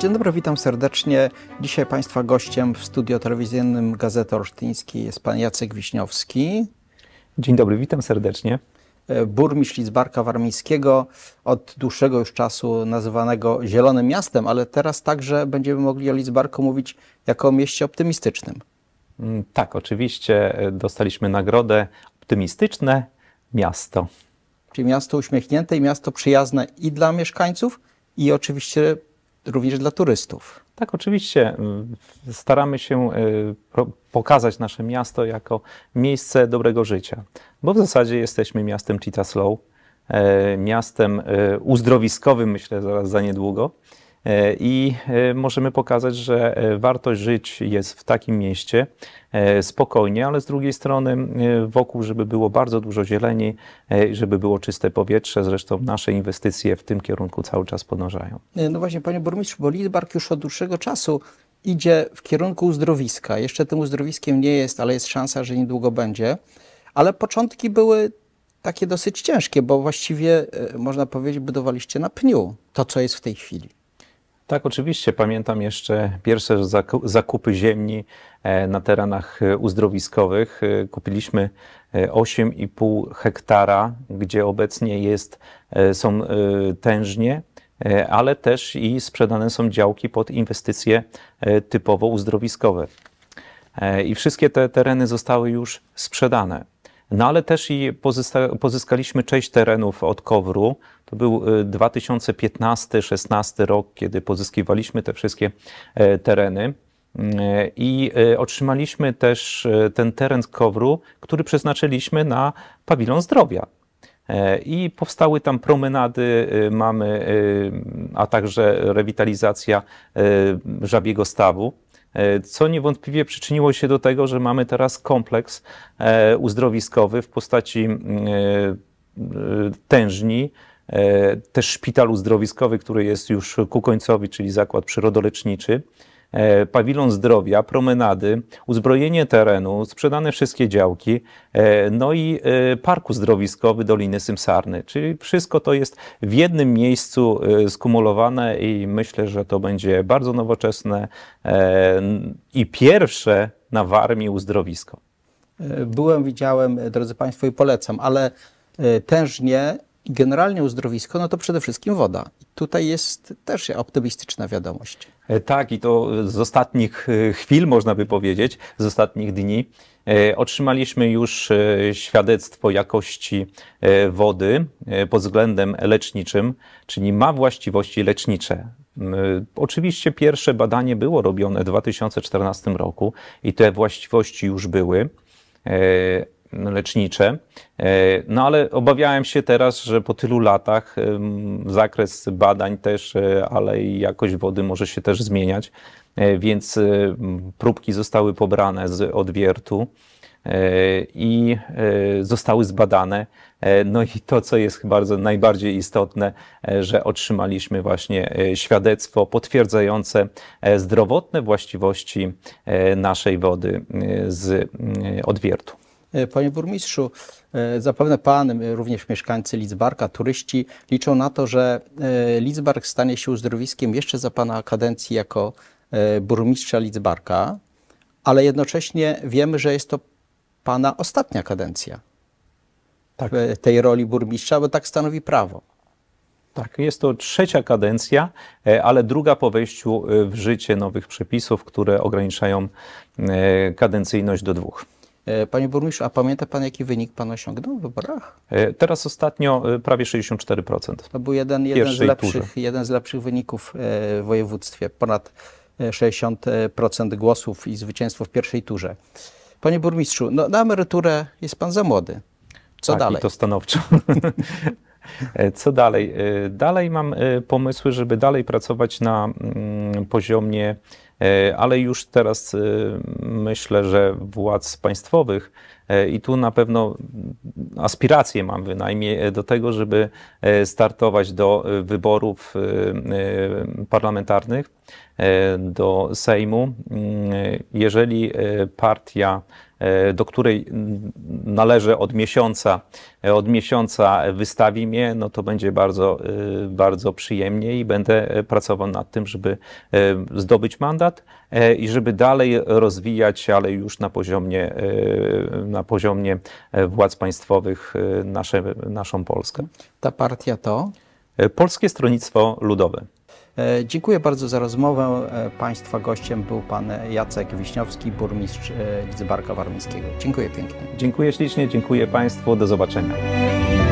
Dzień dobry, witam serdecznie. Dzisiaj Państwa gościem w studio telewizyjnym Gazety Olsztyńskiej jest pan Jacek Wiśniowski. Dzień dobry, witam serdecznie. E, burmistrz Lidzbarka Warmińskiego, od dłuższego już czasu nazywanego Zielonym Miastem, ale teraz także będziemy mogli o Lidzbarku mówić jako o mieście optymistycznym. Mm, tak, oczywiście e, dostaliśmy nagrodę Optymistyczne Miasto. Czyli miasto uśmiechnięte i miasto przyjazne i dla mieszkańców, i oczywiście również dla turystów. Tak, oczywiście. Mm, staramy się e, pokazać nasze miasto jako miejsce dobrego życia, bo w zasadzie jesteśmy miastem Cheetah Slow, e, miastem e, uzdrowiskowym, myślę, zaraz za niedługo. E, i e, możemy pokazać, że e, warto żyć jest w takim mieście spokojnie, ale z drugiej strony wokół, żeby było bardzo dużo zieleni, żeby było czyste powietrze. Zresztą nasze inwestycje w tym kierunku cały czas podążają. No właśnie, panie burmistrzu, bo Lidbark już od dłuższego czasu idzie w kierunku uzdrowiska. Jeszcze tym uzdrowiskiem nie jest, ale jest szansa, że niedługo będzie. Ale początki były takie dosyć ciężkie, bo właściwie można powiedzieć, budowaliście na pniu to, co jest w tej chwili. Tak, oczywiście. Pamiętam jeszcze pierwsze zakupy ziemi e, na terenach e, uzdrowiskowych. E, kupiliśmy 8,5 hektara, gdzie obecnie jest, są tężnie, ale też i sprzedane są działki pod inwestycje typowo uzdrowiskowe. I wszystkie te tereny zostały już sprzedane. No ale też i pozyska- pozyskaliśmy część terenów od KOWRU, to był 2015-16 e, rok, kiedy pozyskiwaliśmy te wszystkie e, tereny. Mm, e, I otrzymaliśmy też ten teren kowru, który przeznaczyliśmy na pawilon zdrowia. I powstały tam promenady, mamy, a także rewitalizacja żabiego stawu, co niewątpliwie przyczyniło się do tego, że mamy teraz kompleks uzdrowiskowy w postaci mm, tężni, E, też szpital uzdrowiskowy, który jest już ku końcowi, czyli zakład przyrodoleczniczy e, pawilon zdrowia, promenady, uzbrojenie terenu, sprzedane wszystkie działki, e, no i parku zdrowiskowy Doliny Symsarny. Czyli wszystko to jest w jednym miejscu skumulowane i myślę, że to będzie bardzo nowoczesne i pierwsze na Warmii uzdrowisko. Byłem, widziałem, drodzy Państwo, i polecam, ale tężnie Generalnie generalnie uzdrowisko, no to przede wszystkim woda. tutaj jest też optymistyczna wiadomość. E, tak, i to z ostatnich e, chwil, można by powiedzieć, z ostatnich dni, e, otrzymaliśmy już świadectwo jakości wody pod względem leczniczym, czyli ma właściwości lecznicze. Oczywiście pierwsze badanie było robione w 2014 roku i te właściwości już były lecznicze. E, no ale obawiałem się teraz, że po tylu latach zakres badań też, e, ale i jakość wody może się też zmieniać, e, więc próbki zostały pobrane z odwiertu i zostały zbadane. No i to, co jest bardzo najbardziej istotne, że otrzymaliśmy właśnie świadectwo potwierdzające zdrowotne właściwości naszej wody z odwiertu. E, panie burmistrzu, e, zapewne pan, e, również mieszkańcy Lidzbarka, turyści liczą na to, że Lidzbark stanie się uzdrowiskiem jeszcze za pana kadencji jako burmistrza Lidzbarka, ale jednocześnie wiemy, że jest to pana ostatnia kadencja tak. tej roli burmistrza, bo tak stanowi prawo. Tak, jest to trzecia kadencja, ale druga po wejściu w życie nowych przepisów, które ograniczają kadencyjność do dwóch. E, panie burmistrzu, a pamięta pan, jaki wynik pan osiągnął w wyborach? E, teraz ostatnio e, prawie 64%. To był jeden, jeden, z, lepszych, jeden z lepszych wyników w województwie. Ponad 60% głosów i zwycięstwo w pierwszej turze. Panie burmistrzu, no, na emeryturę jest pan za młody. Co tak, dalej? I to stanowczo. Co dalej? Dalej mam pomysły, żeby dalej pracować na mm, poziomie E, ale już teraz e, myślę, że władz państwowych e, i tu na pewno aspiracje mam bynajmniej do tego, żeby startować do wyborów parlamentarnych, do Sejmu. Mm, jeżeli partia E, do której należę od miesiąca, e, od miesiąca wystawi mnie, no to będzie bardzo, e, bardzo przyjemnie i będę pracował nad tym, żeby zdobyć mandat i żeby dalej rozwijać ale już na poziomie, na poziomie władz państwowych nasze, naszą Polskę. Ta partia to? Polskie Stronnictwo Ludowe. E, dziękuję bardzo za rozmowę. E, państwa gościem był pan Jacek Wiśniowski, burmistrz e, Lidzbarka Warmińskiego. Dziękuję pięknie. Dziękuję ślicznie, dziękuję Państwu. Do zobaczenia.